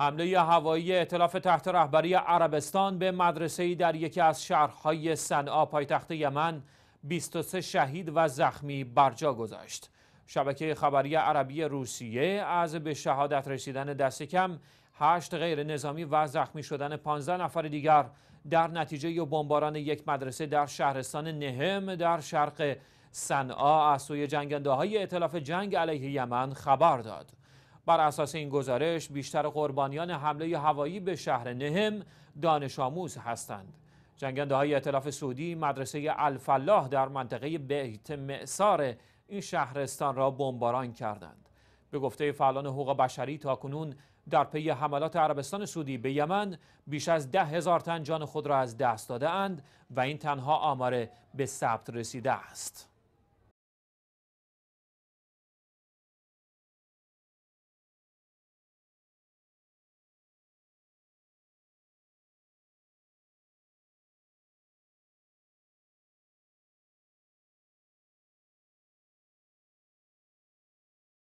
حمله هوایی اطلاف تحت رهبری عربستان به مدرسه در یکی از شهرهای صنعا پایتخت یمن 23 شهید و زخمی برجا گذاشت. شبکه خبری عربی روسیه از به شهادت رسیدن دست کم 8 غیر نظامی و زخمی شدن 15 نفر دیگر در نتیجه بمباران یک مدرسه در شهرستان نهم در شرق صنعا از سوی جنگنده های اطلاف جنگ علیه یمن خبر داد. بر اساس این گزارش بیشتر قربانیان حمله هوایی به شهر نهم دانش آموز هستند جنگنده های اطلاف سعودی مدرسه الفلاح در منطقه بیت معصار این شهرستان را بمباران کردند به گفته فعالان حقوق بشری تاکنون در پی حملات عربستان سعودی به یمن بیش از ده هزار تن جان خود را از دست داده و این تنها آمار به ثبت رسیده است